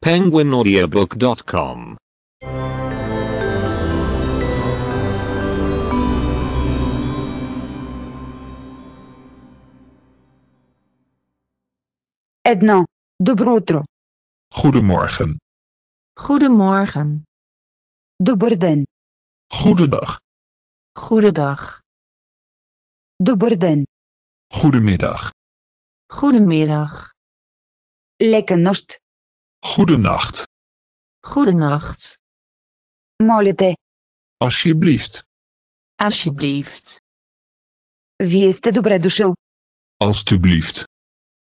penguinaudiobook.com Едно. Добро утро. Goedemorgen. Goedemorgen. Добър ден. Goedendag. Goedendag. Добър ден. Goedemiddag. Goedemiddag. Лека нощ. Goedenacht. Goedenacht. Молите. Alsjeblieft. Alsjeblieft. is de dobre дошъл. Alsjeblieft.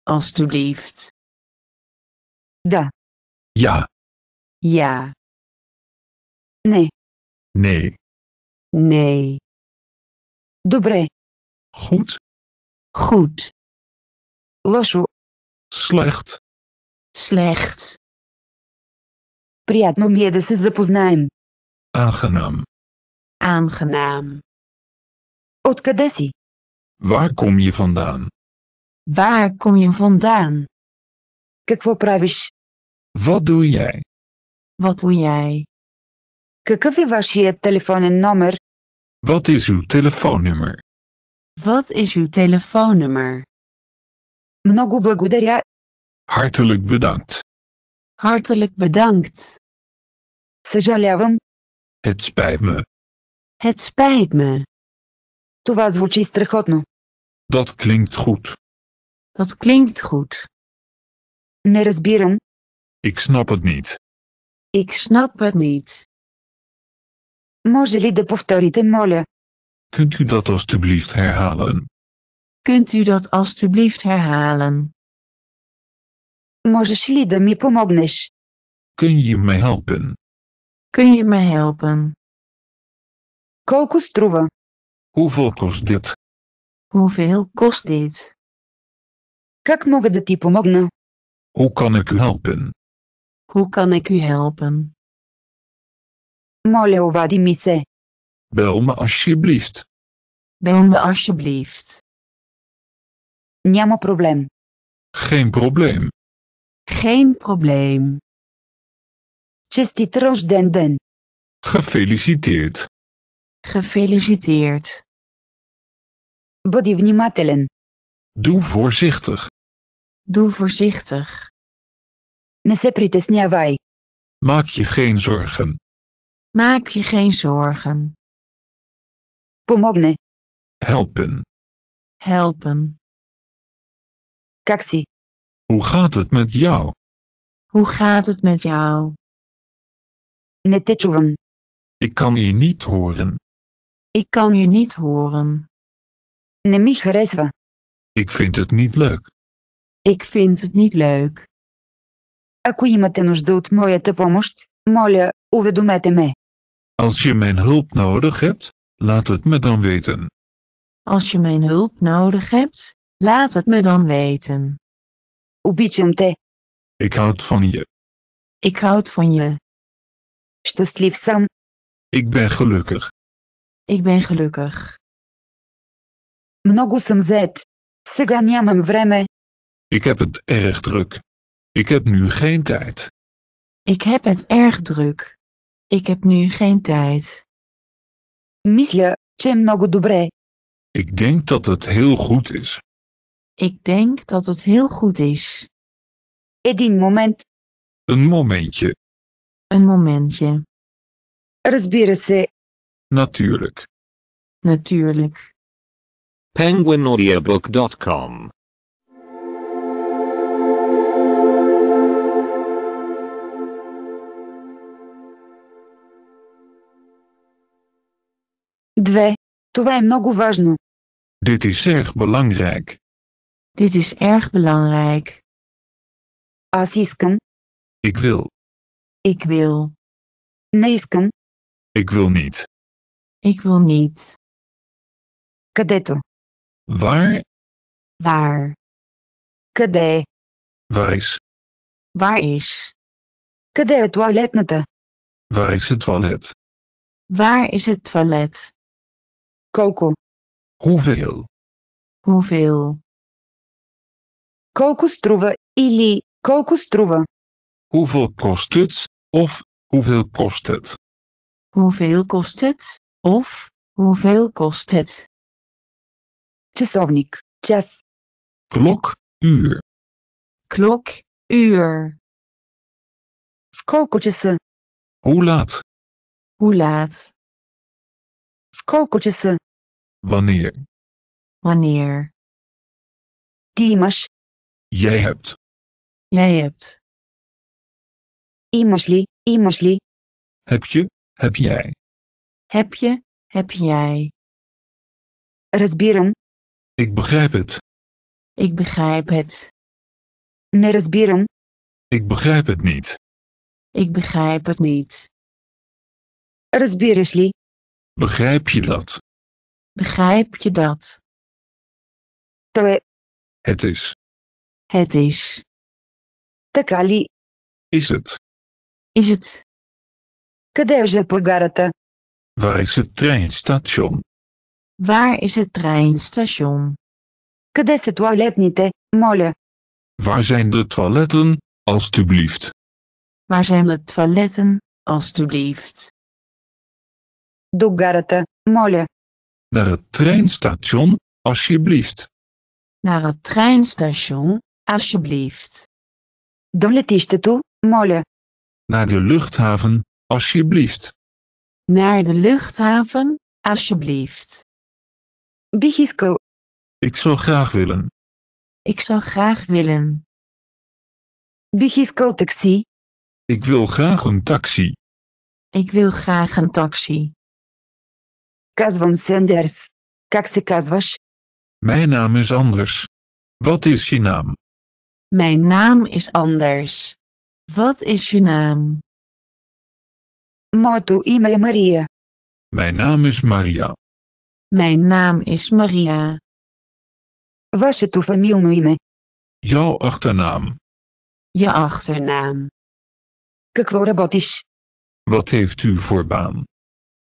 Alsjeblieft. Da. Ja. Ja. Nee. Nee. Nee. Dobre. Goed. Goed. Loso. Slecht. Slecht. Приятно ми е да се запознаем. Aangenaam. Aangenaam. Откъде Waar kom je vandaan? Waar kom je vandaan? Какво правиш? Wat doe jij? Wat doe jij? Какъв е вашият телефонен номер? Wat is uw telefoonnummer? Wat is uw telefoonnummer? Много благодаря. Hartelijk bedankt. Hartelijk bedankt. Съжалявам. Het spijt me. Het spijt me. Това звучи страхотно. Dat klinkt goed. Dat klinkt goed. Не разбирам. Ik snap het niet. Ik snap het niet. Може ли да повторите, моля? Kunt u dat alstublieft herhalen? Kunt u dat alstublieft herhalen? Можеш li да ми помогнеш? Kun je me helpen? Kun je me helpen? Kolko Hoeveel kost dit? Hoeveel kost dit? Как мога да ти помогна? Hoe kan ik u helpen? Hoe kan ik u helpen? Моля, обади ми се. Bel me alsjeblieft. Bel me alsjeblieft. Няма проблем. Geen probleem. Geen probleem. Честит рожден Gefeliciteerd. Gefeliciteerd. Body внимателен. Doe voorzichtig. Doe voorzichtig. Не се Maak je geen zorgen. Maak je geen zorgen. Pomogne. Helpen. Helpen. Kaksi. Hoe gaat het met jou? Hoe gaat het met jou? Net Ik kan je niet horen. Ik kan je niet horen. Ne Ik vind het niet leuk. Ik vind het niet leuk. Ако имате нужда от моята помощ, моля, уведомете ме. Als je mijn hulp nodig hebt, laat het me dan weten. Als je mijn hulp nodig hebt, laat het me dan weten. Обичам те. Ik houd van je. Ik houd van je. Щастлив съм. Ik ben gelukkig. Ik ben gelukkig. Много съм Сега нямам Ik heb het erg druk. Ik heb nu geen tijd. Ik heb het erg druk. Ik heb nu geen tijd. Мисля, че nog много добре. Ik denk dat het heel goed is. Ik denk dat het heel goed is. In een moment. Een momentje. Een momentje. Разбира Natuurlijk. Natuurlijk. penguinaudiobook.com Две. Това е много важно. Dit is erg belangrijk. Dit is erg belangrijk. Assisken. Ik wil. Ik wil. Не Ik wil niet. Ik wil niet. Kadeto. Waar? Waar? Kade. Waar is? Waar is? Къде het тоалетната? Waar is het toilet? Waar is het toilet? Koko. Hoeveel? Hoeveel? Колко струва или струва? Hoeveel kost het? Of hoeveel kost het? Hoeveel kost het? Of hoeveel kost het? Часовник. Час. Klok, uur. Klok, uur. В Hoe laat? Hoe laat? В Wanneer? Wanneer? Ти Jij hebt. Jij hebt. Imasli, imasli. Heb je, heb jij. Heb je, heb jij. Разбирам. Ik begrijp het. Ik begrijp het. Не разбирам. Ik begrijp het niet. Ik begrijp het niet. Разбираш Begrijp je dat? Begrijp je dat? Het is. Het is. kali. Is het? Is het? Къде е жп Waar is het treinstation? Waar is het treinstation? Къде toilet туалетните, моля? Waar zijn de toiletten, alstublieft? Waar zijn de toiletten, alstublieft? До гарата, моля. Naar het treinstation, alsjeblieft. Naar het treinstation, Alsjeblieft. До toe, моля. Naar de luchthaven, alsjeblieft. Naar de luchthaven, alsjeblieft. Бих Ik zou graag willen. Ik zou graag willen. Бих taxi. Ik wil graag een taxi. Ik wil graag een taxi. Казвам Sanders. Как се казваш? Mijn naam is anders. Wat is je naam? Mijn naam is anders. Wat is je naam? Marto Ime Maria. Mijn naam is Maria. Mijn naam is Maria. is uw familie Jouw achternaam. Je achternaam. Какво работиш? Wat heeft u voor baan?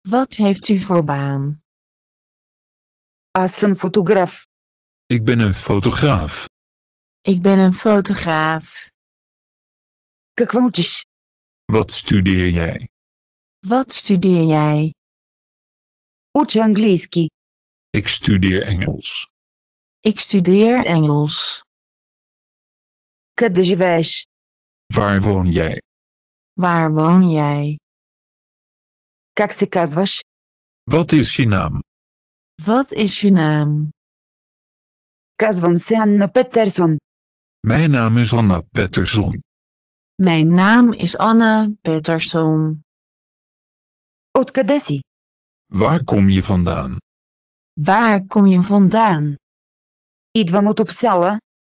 Wat heeft u voor baan? Als een fotograaf. Ik ben een fotograaf. Ik ben een fotograaf. Quotes. Wat studeer jij? Wat studeer jij? Oetje Ik studeer Engels. Ik studeer Engels. Къде Waar woon jij? Waar woon jij? Как Wat is je naam? Wat is je naam? Казвам Peterson. Mijn naam is Anna Pettersson. Mijn naam is Anna Pettersson. Откъде Waar kom je vandaan? Waar kom je vandaan? Идвам от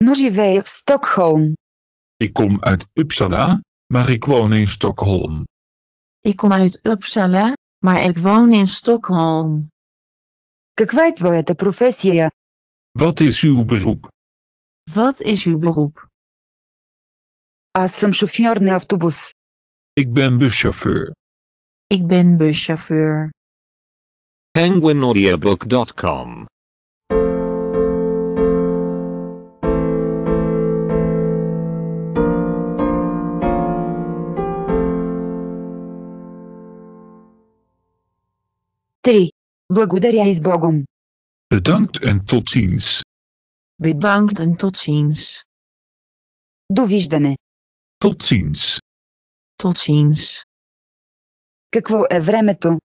но в Stockholm. Ik kom uit Uppsala, maar ik woon in Stockholm. Ik kom uit Uppsala, maar ik woon in Stockholm. Каква е de professie. Wat is uw beroep? Wat is uw beroep? Аз съм na autobus. Ik ben buschauffeur. Ik ben buschauffeur. penguinaudiobook.com Благодаря и с Богом. Bedankt en tot ziens. Bedankt en tot ziens. Довиждане. Tot ziens. Tot ziens. Какво е времето?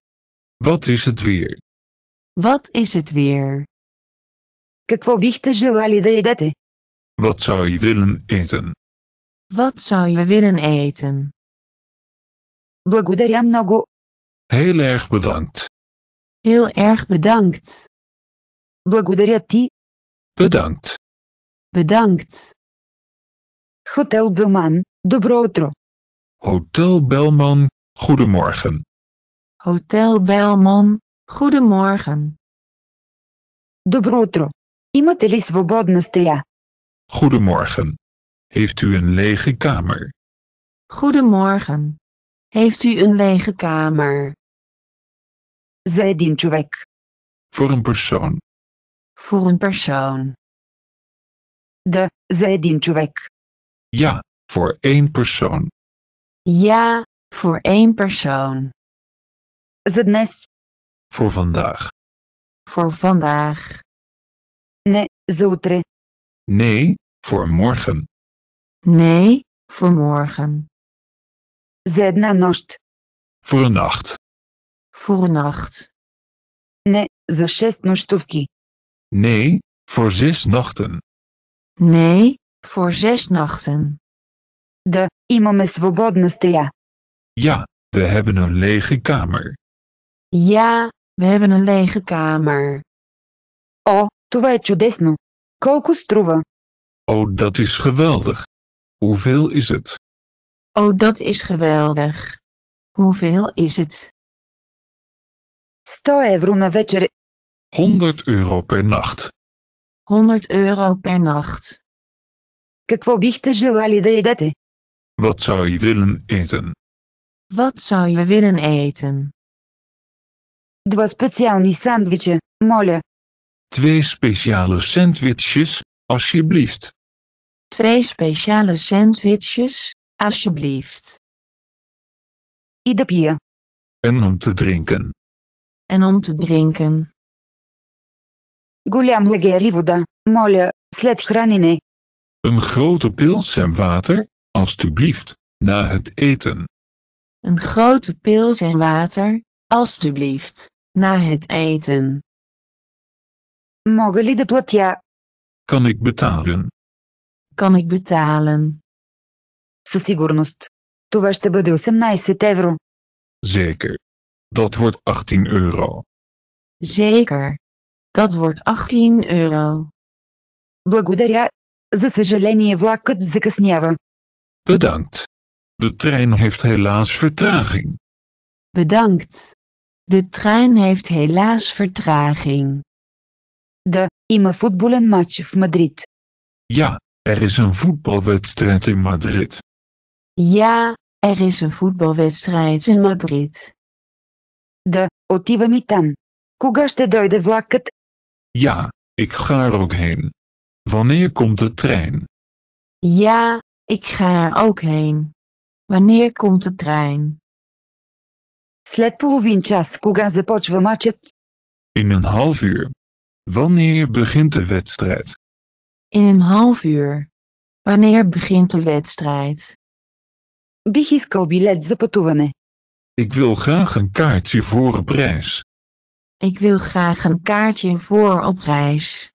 Wat is het weer? Wat is het weer? Какво бихте желали да Wat zou je willen eten? Wat zou je willen eten? Благодаря много. Heel erg bedankt. Heel erg bedankt. Благодаря Bedankt. Bedankt. Hotel Belman, de utro. Hotel Belman, goedemorgen. Hotel Belman, goedemorgen. De утро. Имате ли свободна Goedemorgen. Heeft u een lege kamer? Goedemorgen. Heeft u een lege kamer? Zij един Voor een persoon. Voor een persoon. De, zei един човек. Ja, voor één persoon. Ja, voor één persoon. Zet Voor vandaag. Voor vandaag. Ne, zoutre. Nee, voor morgen. Nee, voor morgen. Zet една Voor een nacht. Voor een nacht. Ne, za šest нощувки. Nee, voor zes nachten. Nee, voor zes nachten. De verboden, свободна стея. Ja, we hebben een lege kamer. Ja, we hebben een lege kamer. Oh, това е чудесно. Колко струва? Oh, dat is geweldig. Hoeveel is het? Oh, dat is geweldig. Hoeveel is het? 100 евро на вечер 100 euro per nacht. 100 euro per nacht. Какво zoal желали да Wat zou je willen eten? Wat zou je willen eten? Два специални sandwichje, molle. Twee speciale sandwiches, alsjeblieft. Twee speciale sandwiches, alsjeblieft. Ida да En om te drinken. En om te drinken. Голям легери вода, моля, след Een grote pils en water, alstublieft, na het eten. Een grote pils en water, alstublieft, na het eten. Mogen de platja? Kan ik betalen? Kan ik betalen? Със сигурност. Това ще бъде 18 евро. Zeker. Dat wordt 18 euro. Zeker. Dat wordt 18 euro. Благодаря. За съжаление влакът закъснява. Bedankt. De trein heeft helaas vertraging. Bedankt. De trein heeft helaas vertraging. De има футболен match в Madrid. Ja, er is een voetbalwedstrijd in Madrid. Ja, er is een voetbalwedstrijd in Madrid. De отивам и там. Кога ще дойде влакът? Ja, ik ga er ook heen. Wanneer komt de trein? Ja, ik ga er ook heen. Wanneer komt de trein? След половин час, кога започва матчът? In een half uur. Wanneer begint de wedstrijd? In een half uur. Wanneer begint de wedstrijd? Бих искал билет за Ik wil graag een kaartje voor een prijs. Ik wil graag een kaartje voor op reis.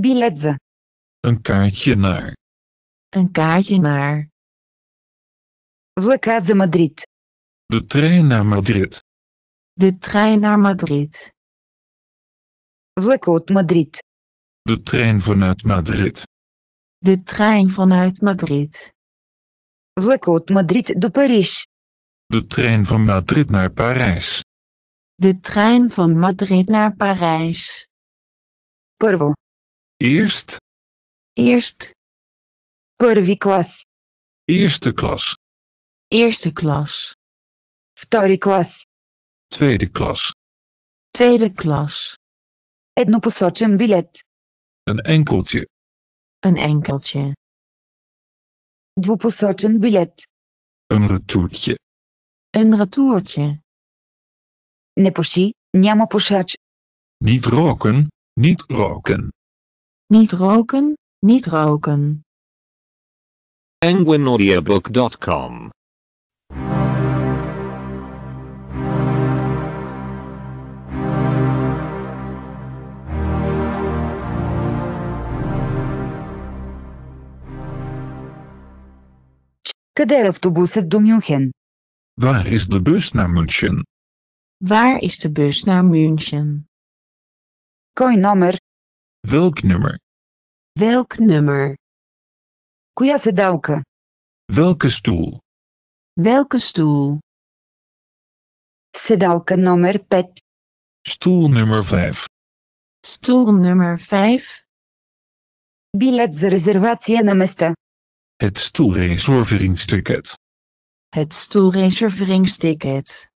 Bilet Een kaartje naar. Een kaartje naar. Vlak de Madrid. De trein naar Madrid. De trein naar Madrid. Vlak Madrid. De trein vanuit Madrid. De trein vanuit Madrid. Vlak Madrid naar Paris. De trein van Madrid naar Parijs. De trein van Madrid naar Parijs. Първо. Eerst. Eerst. Първи klas? Eerste klas. Eerste klas. Втори Tweede klas. Tweede klas. Еднопосочен bilet. Een enkeltje. Een enkeltje. een biljet. Een retourtje. Een retourtje. Neposi, niamo posać. Niet roken, niet roken. Niet roken, niet roken. Penguinaudiobook.com Къде е автобусът до Мюнхен? Waar is de bus naar München? Waar is de bus naar München? Kooi nummer. Welk nummer? Welk nummer? Коя sedalka? Welke stoel? Welke stoel? Sedalka nummer pet. Stoel nummer 5. Stoel nummer 5. Bilet de reservatie na mesta. Het stoelreserveringsticket. Het stoelreserveringsticket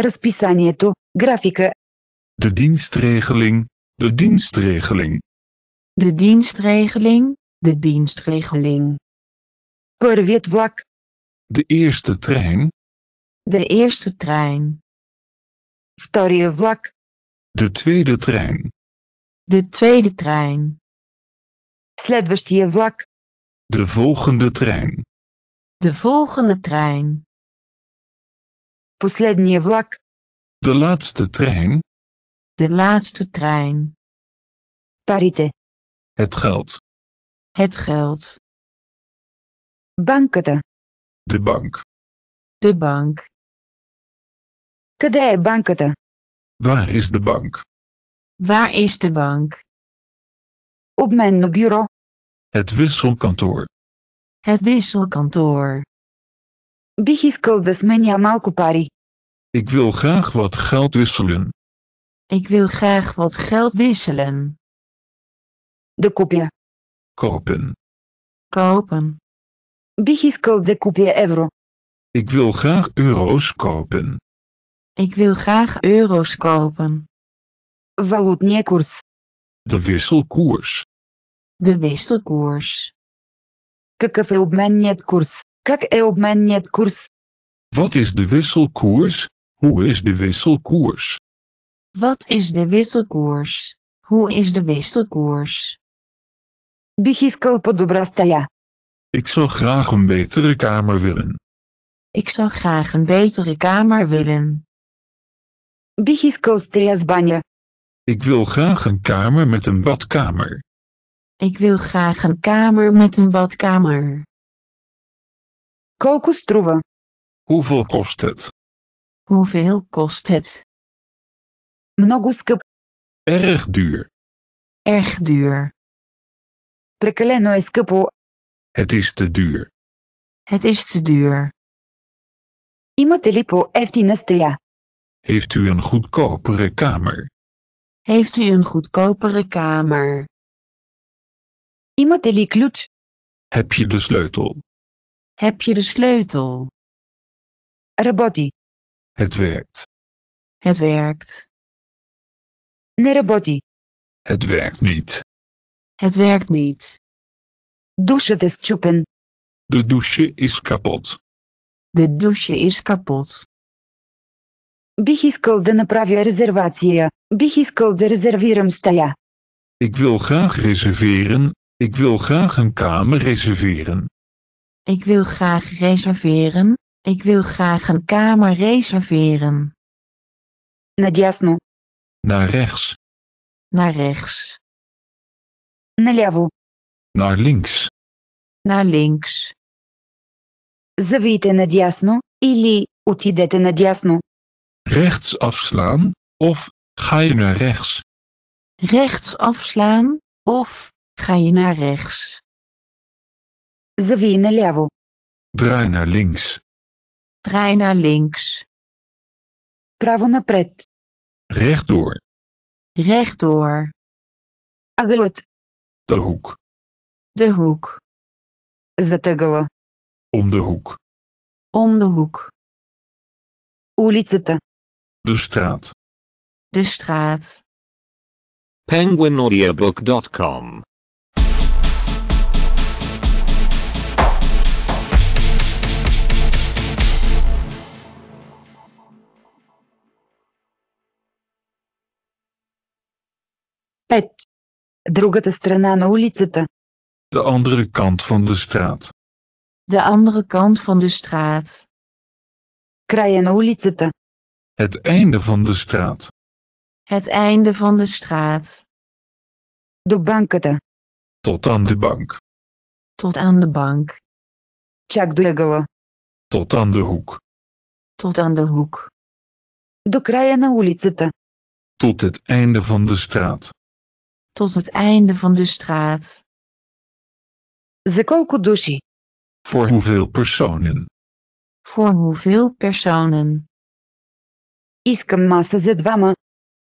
разписанието, графика. De dienstregeling, de dienstregeling. De dienstregeling, de dienstregeling. Първият vlak. De eerste trein. De eerste trein. Втория vlak. De tweede trein. De tweede trein. Следващия vlak. De volgende trein. De volgende trein. Последний vlak. De laatste trein. De laatste trein. Parite. Het geld. Het geld. Банката. De bank. De bank. Къде е Waar is de bank? Waar is de bank? Op mijn bureau. Het wisselkantoor. Het wisselkantoor. Бих des да сменя Ik wil graag wat geld wisselen. Ik wil graag wat geld wisselen. De купя. Kopen. Kopen. Бих de да euro. Ik wil graag euro's kopen. Ik wil graag euro's kopen. Валутния koers. De wisselkoers. De wisselkoers. Какъв е обменният курс? Как е обменният курс? Wat is de wisselkoers? Hoe is de wisselkoers? Wat is de wisselkoers? Hoe is de wisselkoers? Бих искал по-добра Ik zou graag een betere kamer willen. Ik zou graag een betere kamer willen. Бих искал стая Ik wil graag een kamer met een badkamer. Ik wil graag een kamer met een badkamer kokosdroeven. Hoeveel kost het? Hoeveel kost het? Много скъп. Erg duur. Erg duur. Прекалено е скъпо. Het is te duur. Het is te duur. Имате ли по-ефтина стая? Heeft u een goedkopere kamer? Heeft u een goedkopere kamer? Имате ли ключ? Heb je de sleutel? Heb je de sleutel? Работи. Het werkt. Het werkt. Nee работи. Het werkt niet. Het werkt niet. Douche is De douche is kapot. De douche is kapot. Бих искал да направя резерvatie. Бих искал Ik wil graag reserveren. Ik wil graag een kamer reserveren. Ik wil graag reserveren. Ik wil graag een kamer reserveren. Надясно. Naar rechts. Naar rechts. Наляво. Naar links. Naar links. Завийте надясно или отидете надясно. Rechts afslaan of ga je naar rechts? Rechts afslaan of ga je naar rechts? Завий наляво. Draai naar links. Draai naar links. Право напред. Rechtdoor. Rechtdoor. Агълът. De hoek. De hoek. Затъгъла. Om de hoek. Om de hoek. Улицата. De straat. De straat. Penguinaudiobook.com 5. Другата страна на улицата. De andere kant van de straat. De andere kant van de straat. Края на улицата. Het einde van de straat. Het einde van de straat. de банката. Tot aan de bank. Tot aan de bank. Чак до ъгъла. Tot aan de hoek. Tot aan de hoek. de края на улицата. Tot het einde van de straat tot het einde van de straat. Ze Voor hoeveel personen? Voor hoeveel personen? Isken маса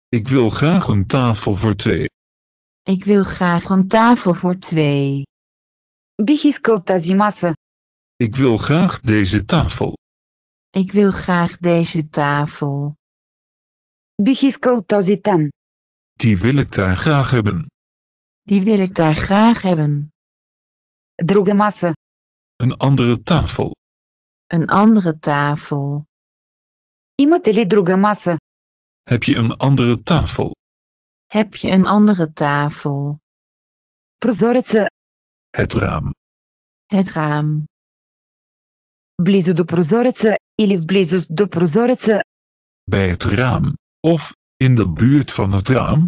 Ik wil graag een tafel voor twee. Ik wil graag een tafel voor twee. Бих Ik wil graag deze tafel. Ik wil graag deze tafel. Бих die wil ik daar graag hebben. Die wil ik daar graag hebben. Druga Een andere tafel. Een andere tafel. Imateli ли друга Heb je een andere tafel? Heb je een andere tafel? Prozoritze. Het raam. Het raam. Близо до прозореца или в близост до прозореца. Bij het raam, of in de buurt van het raam?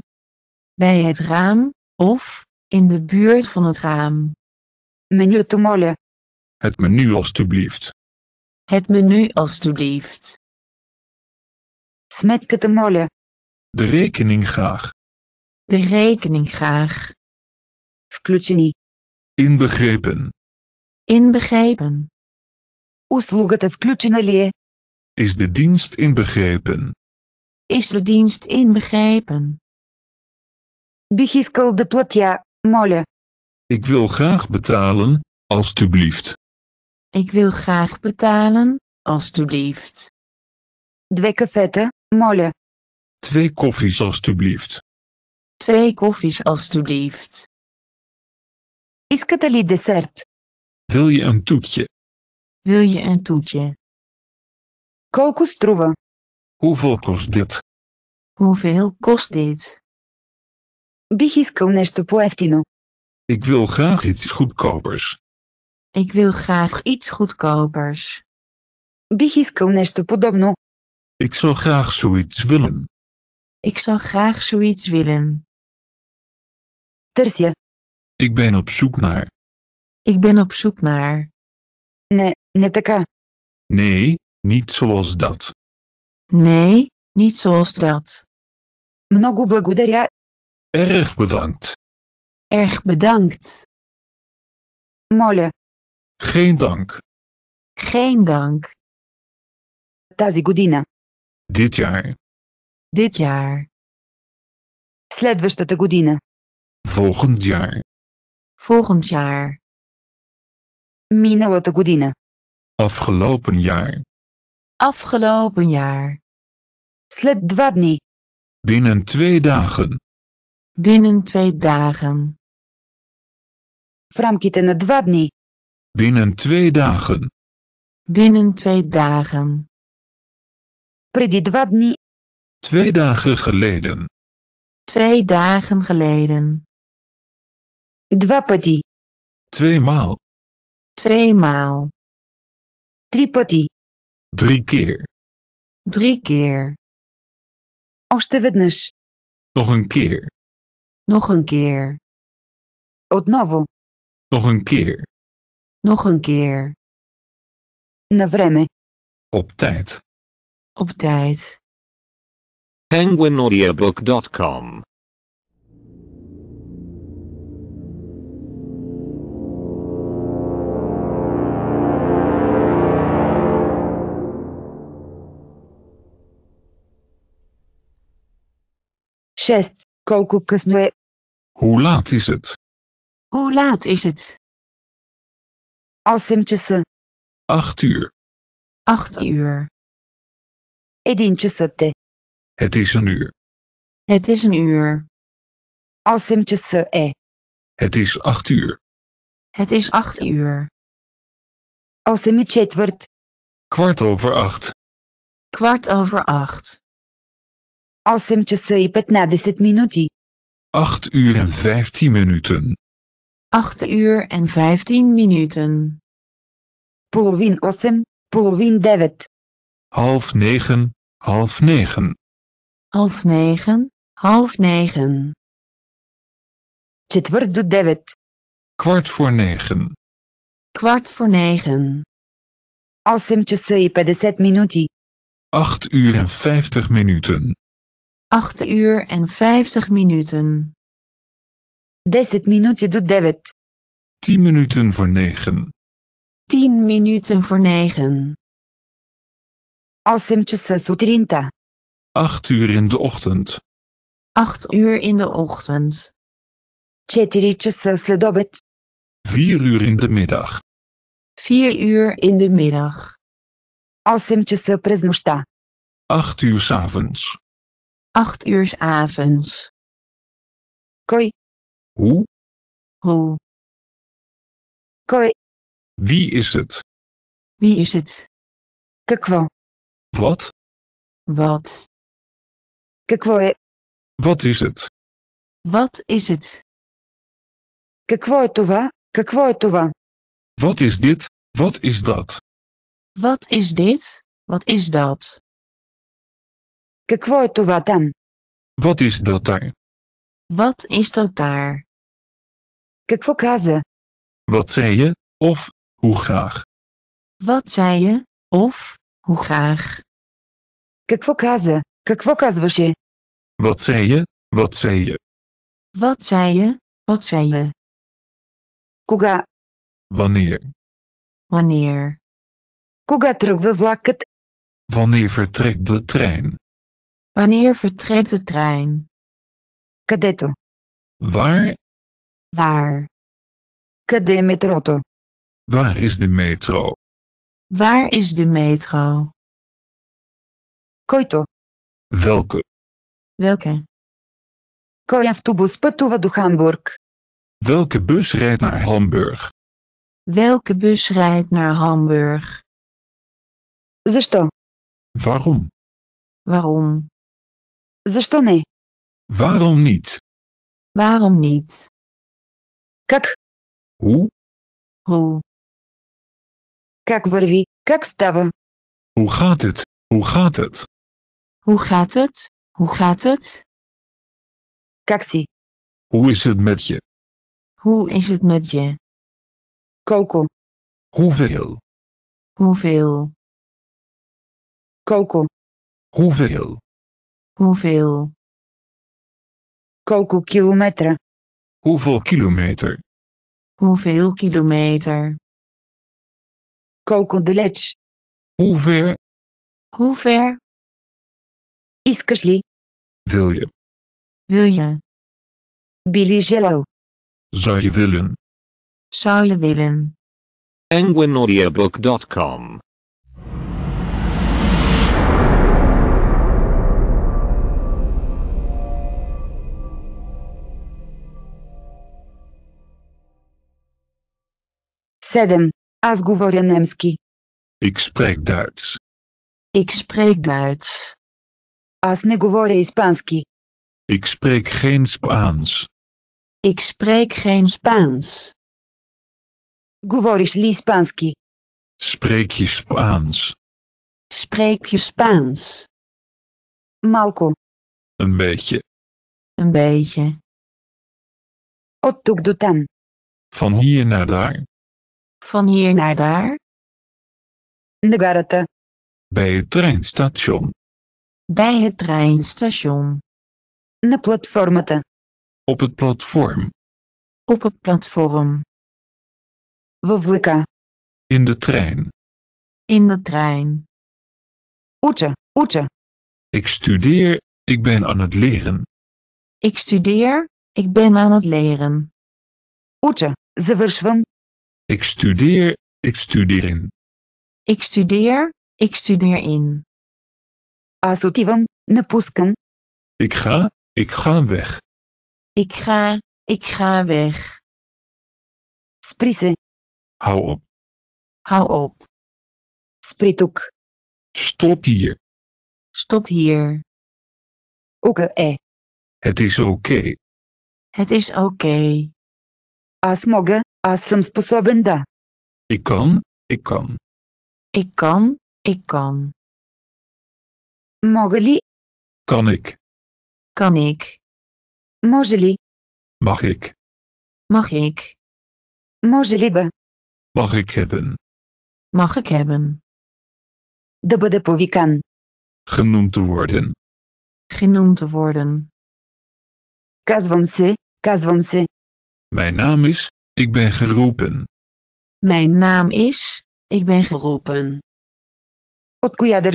Bij het raam, of, in de buurt van het raam. Menu te mollen. Het menu alstublieft. Het menu alstublieft. Smetke te mollen. De rekening graag. De rekening graag. Включени. Inbegrepen. Inbegrepen. Usluga te ли е? Is de dienst inbegrepen? is de dienst inbegrepen? Бих de platja, molle. Ik wil graag betalen, alstublieft. Ik wil graag betalen, alstublieft. Dwekke кафета, molle. Twee koffies alstublieft. Twee koffies alstublieft. Is ли dessert? Wil je een toetje? Wil je een toetje? Колко Hoeveel kost dit? Hoeveel kost dit? Бих Ik wil graag iets goedkopers. Ik wil graag iets goedkopers. Бих искал Ik zou graag zoiets willen. Ik zou graag zoiets willen. Tersje. Ik ben op zoek naar. Ik ben op zoek naar. Nee, netteka. Nee, niet zoals dat. Nee, niet zoals dat. Много благодаря. Erg bedankt. Erg bedankt. Моля. Geen dank. Geen dank. Тази година. Dit jaar. Dit jaar. Следващата година. Volgend jaar. Volgend jaar. Миналата година. Afgelopen jaar. Afgelopen jaar. Slet dwadni. Binnen twee dagen. Binnen twee dagen. Vramkit en het dwadni. Binnen twee dagen. Binnen twee dagen. Predi dwadni. Twee dagen geleden. Twee dagen geleden. Два Tweemaal. Tweemaal. Tripati. Drie keer. Drie keer. Още Nog een keer. Nog een keer. Odnovo. Nog een keer. Nog een keer. Na vreme. Op tijd. Op tijd. PenguinAudiobook.com 6. Колко късно е? Hoe laat is het? Hoe laat is het? 8 часа. 8 uur. 8 uur. 1 часът е. Het is een uur. Het is een uur. 8 часа е. Het is 8 uur. Het is 8 uur. 8 четвърт. Kwart over 8. Kwart over 8. 8 часа и 15 минути. 8 uur en 15 minuten. 8 uur en 15 minuten. Половин 8, половин 9. Half 9, half 9. Half 9, half 9. Четвърт до 9. Kwart voor 9. Kwart voor 9. 8 часа и 50 минути. 8 uur en 50 minuten. 8 uur en 50 minuten. 10 minuten doet 9. 10 minuten voor 9. 10 minuten voor 9. 8 8 uur in de ochtend. 8 uur in de ochtend. 4 часа след обед. 4 uur in de middag. 4 uur in de middag. 8 часа 8 uur s'avonds. 8 uur avonds. Koi. Hoe? Hoe? Koi. Wie is het? Wie is het? Kekwo. Wat? Wat? Kekwo. Wat is het? Wat is het? Какво е Wat is dit? Wat is dat? Wat is dit? Wat is dat? Какво е това там? Wat is dat daar? Wat is dat daar? Какво Wat zei je, of, hoe graag? Wat zei je, of, hoe graag? Какво каза? Какво казваше? Wat zei je, wat zei je? Wat zei je, wat zei je? Кога? Wanneer? Wanneer? Кога тръгва влакът? Wanneer vertrekt de trein? Wanneer vertrekt de trein? Kadetto. Waar? Waar? Къде Waar is de metro? Waar is de metro? Koito. Welke? Welke? Ko автобус пътува do Hamburg. Welke bus rijdt naar Hamburg? Welke bus rijdt naar Hamburg? Zesto. Waarom? Waarom? Защо не? Waarom niet? Waarom niet? Как? Hoe? Hoe? Как върви? Как става? Hoe gaat het? Hoe gaat het? Hoe gaat het? Hoe gaat het? Как си? Hoe is het met je? Hoe is het met je? Koko. Hoeveel? Hoeveel? Koko. Hoeveel? Hoeveel? Koko kilometer. Hoeveel kilometer? Hoeveel kilometer? de Hoe ver? Hoe ver? Искаш Wil je? Wil je? Billy Jello. Zou je willen? Zou je willen? Enguinaudiabook.com 7. Аз говоря немски. Ik spreek Duits. Ik spreek Duits. Аз не говоря испански. Ik spreek geen Spaans. Ik spreek geen Spaans. Говориш ли испански? Spreek je Spaans? Spreek je Spaans? Малко. Een beetje. Een beetje. От тук до там. Van hier naar daar. Van hier naar daar. De garata. Bij het treinstation. Bij het treinstation. de platformate. Op het platform. Op het platform. Във In de trein. In de trein. Уча, уча. Ik studeer, ik ben aan het leren. Ik studeer, ik ben aan het leren. ze verschwam. Ik studeer, ik studeer in. Ik studeer, ik studeer in. Аз отивам, напускам. Ik ga, ik ga weg. Ik ga, ik ga weg. Спри Hou op. Hou op. Спри тук. Stop hier. Stop hier. Oké. Het is oké. Het is oké. Okay. Als een sposoben da. Ik kan, ik kan. Ik kan, ik kan. Mogen li? Kan ik. Kan ik. Може Mag ik. Mag ik. Може Mag ik hebben. Mag ik hebben. Да бъде kan. Genoemd te worden. Genoemd te worden. Казвам се, Mijn naam is, ik ben geroepen. Mijn naam is, ik ben geroepen. Od kuja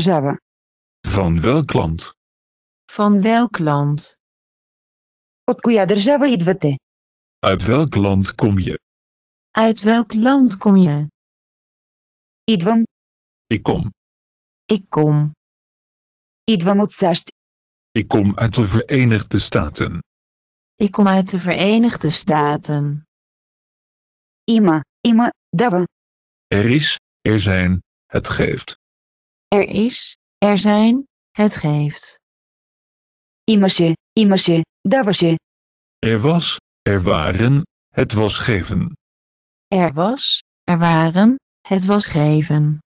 Van welk land? Van welk land? Od kuja Uit welk land kom je? Uit welk land kom je? Idwam. Ik kom. Ik kom. Idwam od Ik kom uit de Verenigde Staten. Ik kom uit de Verenigde Staten. Ima, Ima, we. Er is, er zijn, het geeft. Er is, er zijn, het geeft. Imase, was je. Er was, er waren, het was geven. Er was, er waren, het was geven.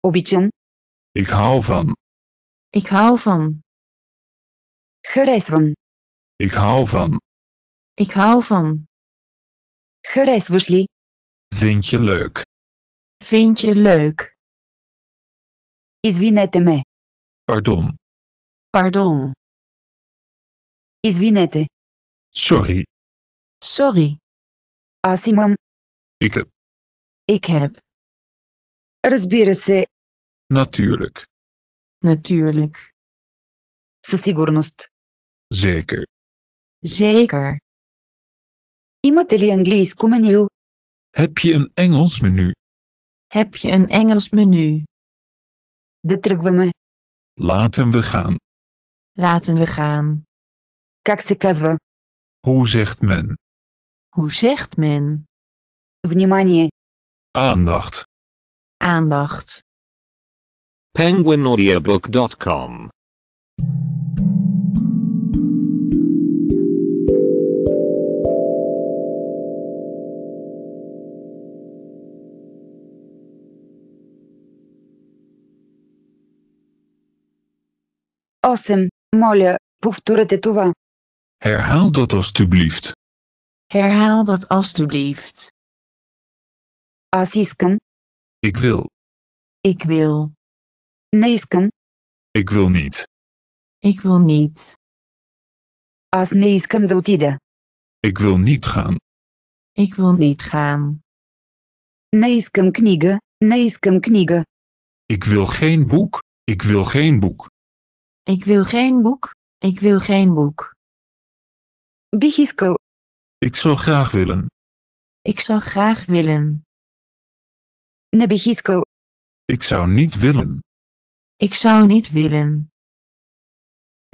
Обичам. Ik hou van. Ik hou van. Gereisd van. Ik hou van. Ik hou van. Харесваш ли? Vind je leuk? Vind je leuk? Is Извинете ме. Pardon. Pardon. Извинете. Sorry. Sorry. Аз имам. Ik heb. Ik heb. Разбира се. Natuurlijk. Natuurlijk. Със Zeker. Zeker. Iemand jullie Engels menu? Heb je een Engels menu? Heb je een Engels menu? De тръгваме. Laten we gaan. Laten we gaan. Как се казва? Hoe zegt men? Hoe zegt men? Внимание. Aandacht. Aandacht. PenguinAudiobook.com 8. Моля, повторете това. Herhaal dat alstublieft. Herhaal dat alstublieft. Аз искам. Ik wil. Ik wil. Не искам. Ik wil niet. Ik wil niet. Аз не искам да отида. Ik wil niet gaan. Ik wil niet gaan. Не искам книга, не Ik wil geen boek, ik wil geen boek. Ik wil geen boek, ik wil geen boek. Bichisko. Ik zou graag willen. Ik zou graag willen. Nebichisko. Ik zou niet willen. Ik zou niet willen.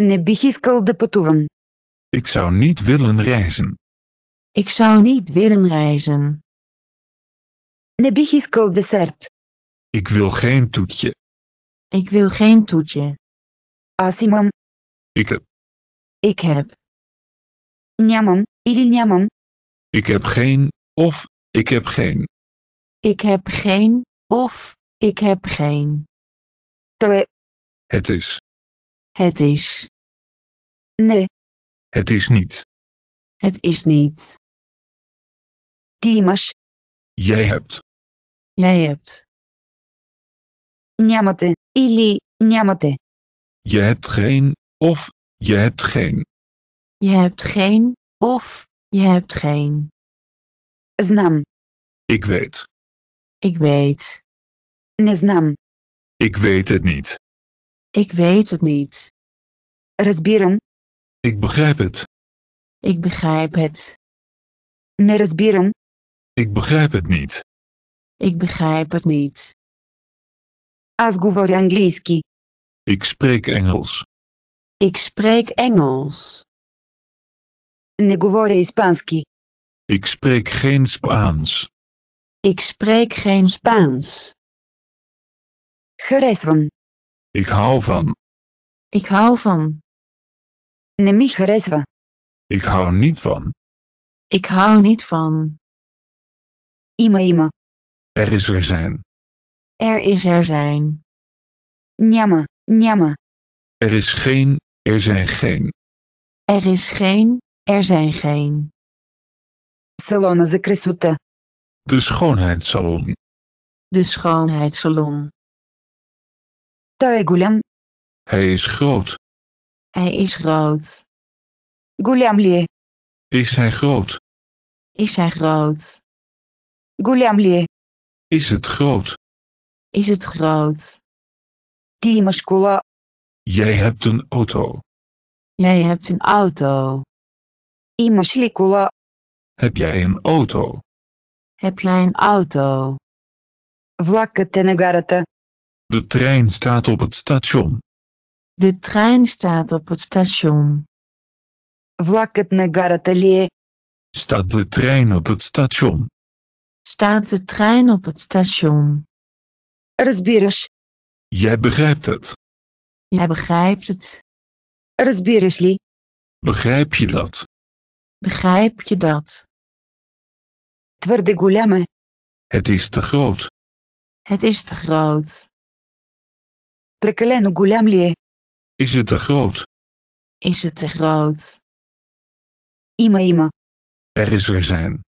Nebichisko de patoeven. Ik zou niet willen reizen. Ik zou niet willen reizen. Nebichisko dessert. Ik wil geen toetje. Ik wil geen toetje. А Ik heb. Ik heb. Нямам или нямам. Ik heb geen, of, ik heb geen. Ik heb geen, of, ik heb geen. Het is. Het is. Nee. Het is niet. Het is niet. Тимаш. Jij hebt. Jij hebt. Нямате или нямате. Je hebt geen, of, je hebt geen. Je hebt geen, of, je hebt geen. Znam. Ik weet. Ik weet. Ne znam. Ik weet het niet. Ik weet het niet. Разбирам. Ik begrijp het. Ik begrijp het. Не разбирам. Ik begrijp het niet. Ik begrijp het niet. Аз говоря английски. Ik spreek Engels. Ik spreek Engels. Не говоря испански. Ik spreek geen Spaans. Ik spreek geen Spaans. Gereisd Ik hou van. Ik hou van. Не ми харесва. Ik hou niet van. Ik hou niet van. Ima, ima. Er is er zijn. Er is er zijn. Няма. Няма. Er is geen, er zijn geen. Er is geen, er zijn geen. Salon за красота. De schoonheidssalon. De schoonheidssalon. Той е Hij is groot. Hij is groot. Голям Is hij groot? Is hij groot? Голям Is het groot? Is het groot? Jij hebt een auto. Jij hebt een auto. Heb jij een auto? Heb jij een auto? Vlak het De trein staat op het station. De trein staat op het station. Vlakket на Staat de trein op het station? Staat de trein op het station? Разбираш? Jij begrijpt het. Jij begrijpt het. is Begrijp je dat? Begrijp je dat? Твърде голяма. Het is te groot. Het is te groot. Прекалено голям Is het te groot? Is het te groot? Ima ima. Er is er zijn.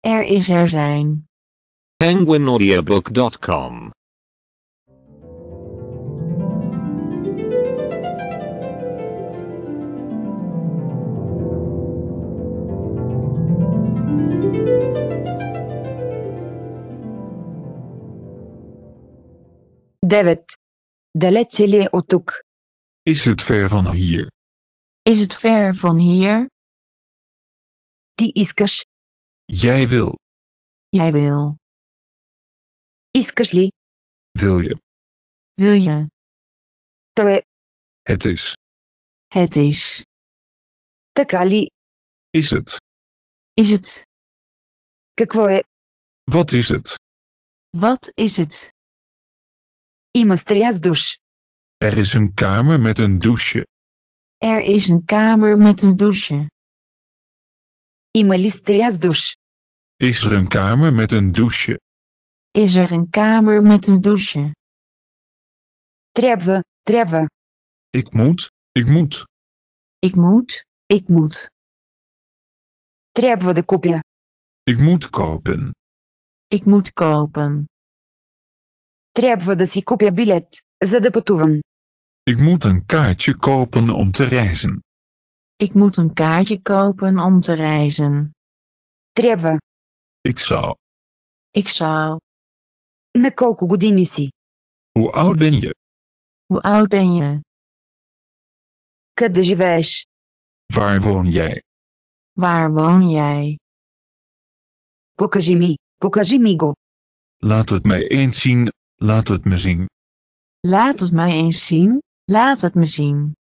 Er is er zijn. PenguinAudiobook.com 9. Далече ли от тук? Is het ver van hier? Is het ver van hier? Ти искаш. Jij wil. Jij wil. Искаш ли? Wil je. Wil je. То е. Het is. Het is. Така ли? Is het. Is het. Какво е? Wat is het? Wat is het? Imastria's douche. Er is een kamer met een douche. Er is een kamer met een douche. Imalistria's douche. Is er een kamer met een douche? Is er een kamer met een douche? Trebbe, трябва. Ik moet, ik moet. Ik moet, ik moet. Трябва de kopje. Ik moet kopen. Ik moet kopen. Трябва да си купя билет, за да пътувам. Ik moet een kaartje kopen om te reizen. Ik moet een kaartje kopen om te reizen. Трябва. Ik zou. Ik zou. На колко години си? Hoe oud ben je? Hoe oud ben je? Къде живееш? Waar woon jij? Waar woon jij? Покажи ми, покажи ми го. Laat het mij eens zien, Laat het me zien. Laat het mij eens zien, laat het me zien.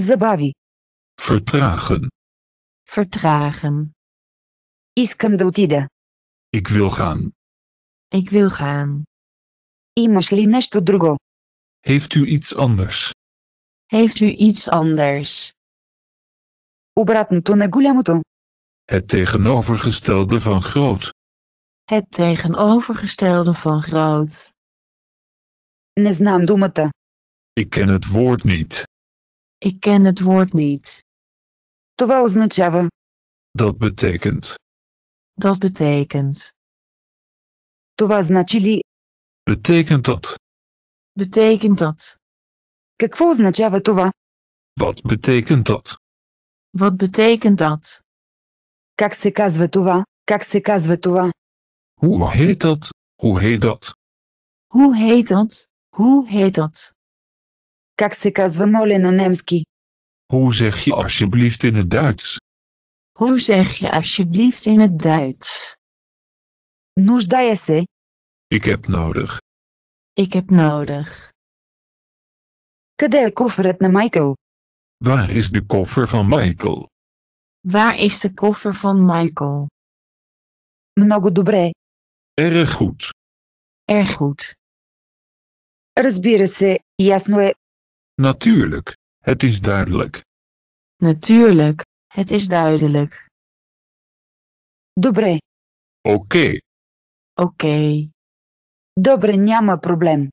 Zabawi. Vertragen. Vertragen. Искам да отида. Ik wil gaan. Ik wil gaan. Имаш ли нещо друго? Heeft u iets anders? Heeft u iets anders? Обратното на голямото. Het tegenovergestelde van groot. Het tegenovergestelde van groot. Не знам думата. Ik ken het woord niet. Ik ken het woord niet. Това означава. Dat betekent. Dat betekent. Това значи ли? Betekent dat? Betekent dat? Какво означава това? Wat betekent dat? Wat betekent dat? Как се казва това? Как се казва това? Hoe heet dat? Hoe heet dat? Hoe heet dat? Hoe heet dat? Как се казва Hoe zeg je alsjeblieft in het Duits? Hoe zeg je alsjeblieft in het Duits? Нуждая се. Ik heb nodig. Ik heb nodig. Къде е na Michael? Waar is de koffer van Michael? Waar is de koffer van Michael? Много добре. Erg goed. Erg goed. Разбира се, ясно е. Natuurlijk, het is duidelijk. Natuurlijk, het is duidelijk. Dobre. Oké. Oké. Dobre, Добре, няма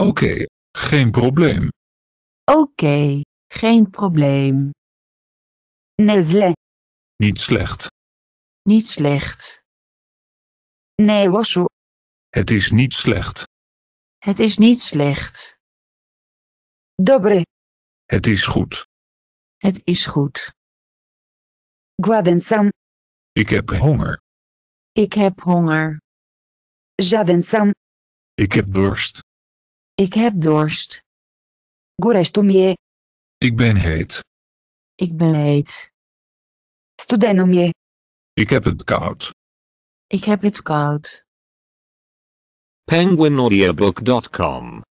Oké, geen probleem. Oké, geen probleem. Не зле. Niet slecht. Niet slecht. Nee, лошо. Het is niet slecht. Het is niet slecht. Dobre. Het is goed. Het is goed. Gladensam. Ik heb honger. Ik heb honger. Jadensan. Ik heb dorst. Ik heb dorst. Goresztumie. Ik ben heet. Ik ben heet. Studenomie. Ik heb het koud. Ik heb het koud penguinaudiobook.com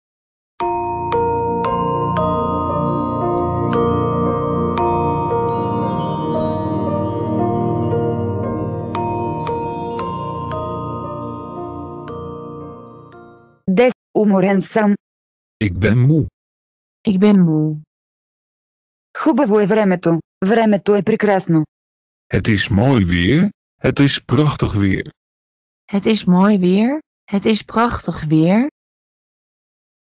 Umoren sam. Ik ben moe. Ik ben moe. Хубаво е времето. Времето е прекрасно. Het is mooi weer. Het is prachtig weer. Het is mooi weer. Het is prachtig weer.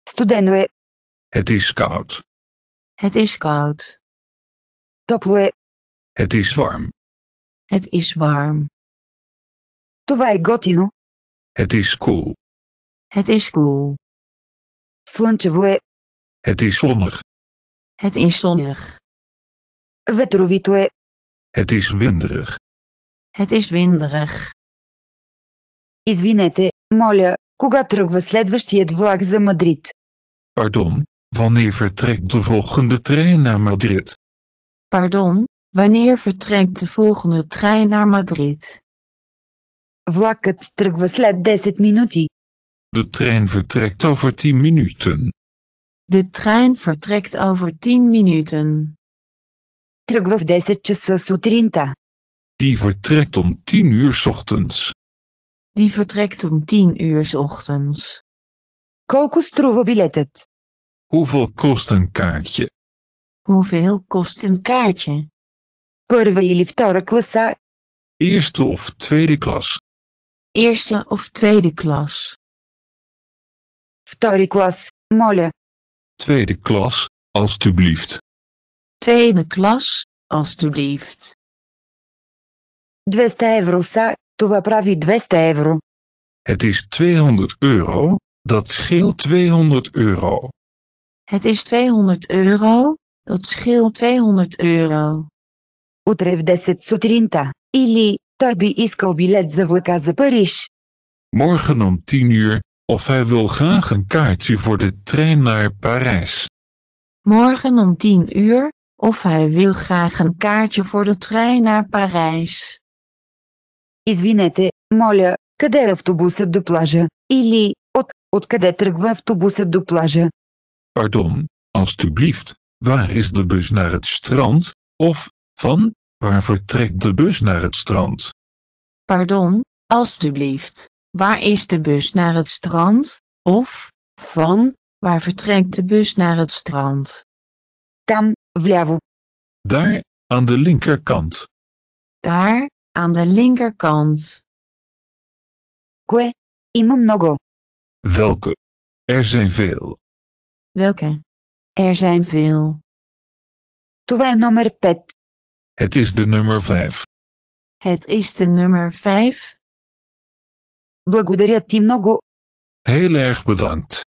Studenwe. Het is koud. Het is koud. Topwe. Het is warm. Het is warm. Това gotino. Het is koel. Het is koel. Слънчево Het is zonnig. Het is zonnig. Ветровито Het is winderig. Het is winderig. Извинете. Моля, кога тръгва следващият влак за Мадрид? Pardon, wanneer vertrekt de volgende trein naar Madrid? Pardon, wanneer vertrekt de volgende trein naar Madrid? Vlakът тръгва след 10 минути. De trein vertrekt over 10 minuten. De trein vertrekt over 10 minuten. Тръгва в 10 часа сутринта. Die vertrekt om 10 uur ochtends. Die vertrekt om tien uur 's ochtends. Kokus trovo Hoeveel kost een kaartje? Hoeveel kost een kaartje? Първа или Eerste of tweede klas? Eerste of tweede klas? Tweede klas, molle. Tweede klas, alstublieft. Tweede klas, alstublieft. 200 euro, Това прави 200 евро. Het is 200 euro, dat scheelt 200 euro. Het is 200 euro, dat scheelt 200 euro. Утре в 10 сутринта, или той би искал билет за влака за Париж. Morgen om 10 uur, of hij wil graag een kaartje voor de trein naar Parijs. Morgen om 10 uur, of hij wil graag een kaartje voor de trein naar Parijs. Извинете, моля, къде е автобусът до плажа? Или, от, откъде тръгва автобусът до плажа? Pardon, alstublieft, waar is de bus naar het strand? Of, van, waar vertrekt de bus naar het strand? Pardon, alstublieft, waar is de bus naar het strand? Of, van, waar vertrekt de bus naar het strand? Там, вляво. Daar, aan de linkerkant. Daar, aan de linkerkant. Кое? Има много. Welke? Er zijn veel. Welke? Er zijn veel. Toe, е номер 5. Het is de nummer 5. Het is de nummer 5. Благодаря ти много. Heel erg bedankt.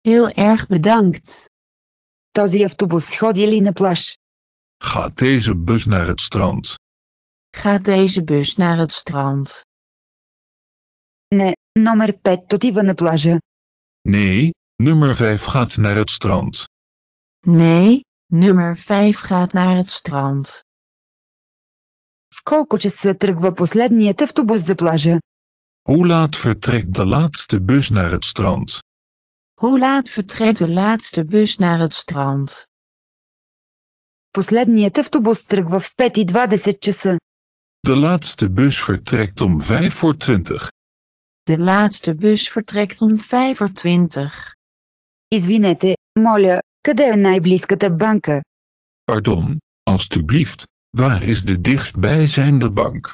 Heel erg bedankt. Този автобус ходи ли на плаж? Gaat deze bus naar het strand? Gaat deze bus naar het strand? Nee, nummer 5 van на плажа. Nee, nummer 5 gaat naar het strand. Nee, nummer 5 gaat naar het strand. В колко часа тръгва последният автобус за плажа? Hoe laat vertrekt de laatste bus naar het strand? Hoe laat vertrekt de laatste bus naar het strand? Последният автобус тръгва в 5:20 часа. De laatste bus vertrekt om 5 voor 20. De laatste bus vertrekt om vijf voor 20. Извинете, моля, къде е най-близката банка? Pardon, alstublieft, waar is de dichtstbijzijnde bank?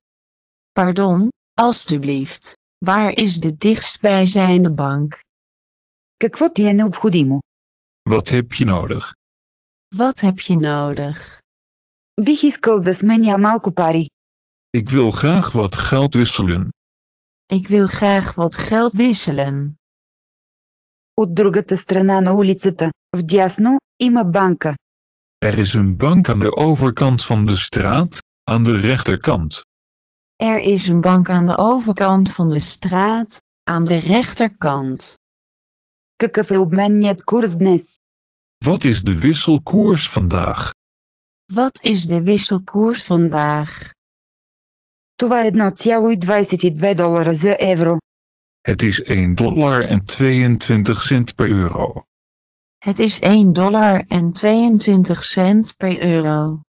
Pardon, alstublieft, waar is de dichtstbijzijnde bank? Какво ти е необходимо? Wat heb je nodig? Wat heb je nodig? Бих искал да сменя малко ik wil graag wat geld wisselen. Ik wil graag wat geld wisselen. От другата страна на улицата, вдясно, има банка. Er is een bank aan de overkant van de straat, aan de rechterkant. Er is een bank aan de overkant van de straat, aan de rechterkant. Какъв е обменният курс днес? Wat is de wisselkoers vandaag? Wat is de wisselkoers vandaag? Това е 1,22 dollar за euro. Het is 1 dollar en 22 cent per euro. Het is 1 dollar en 22 cent per euro.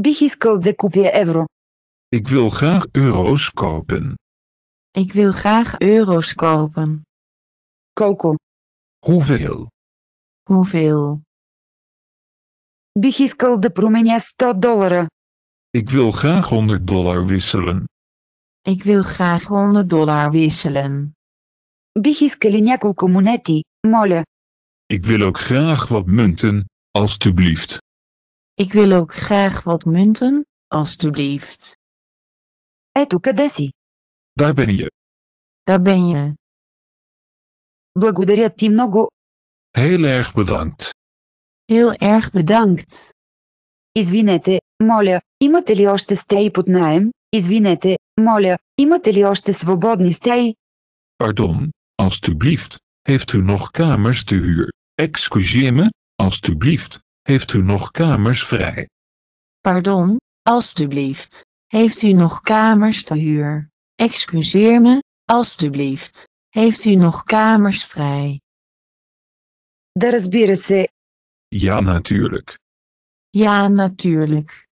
Bich de de euro. euro. Ik wil graag euro's kopen. Ik wil graag euro's kopen. Koko. Hoeveel? Hoeveel? Bich de de promenja 100 dollar. Ik wil graag 100 dollar wisselen. Ik wil graag 100 dollar wisselen. Бих искали няколко монети, моля. Ik wil ook graag wat munten, alstublieft. Ik wil ook graag wat munten, alstublieft. Ето къде си. Daar ben je. Daar ben je. Благодаря ти много. Heel erg bedankt. Heel erg bedankt. Извинете, моля, имате ли още стеи под найем? Извинете, моля, имате ли още свободни стеи? Pardon, alstublieft, heeft u nog kamers te huur? Excuseer me, alstublieft, heeft u nog kamers vrij? Pardon, alstublieft, heeft u nog kamers te huur? Excuseer me, alstublieft, heeft u nog kamers vrij? Daar is се. Ja natuurlijk. Ja natuurlijk.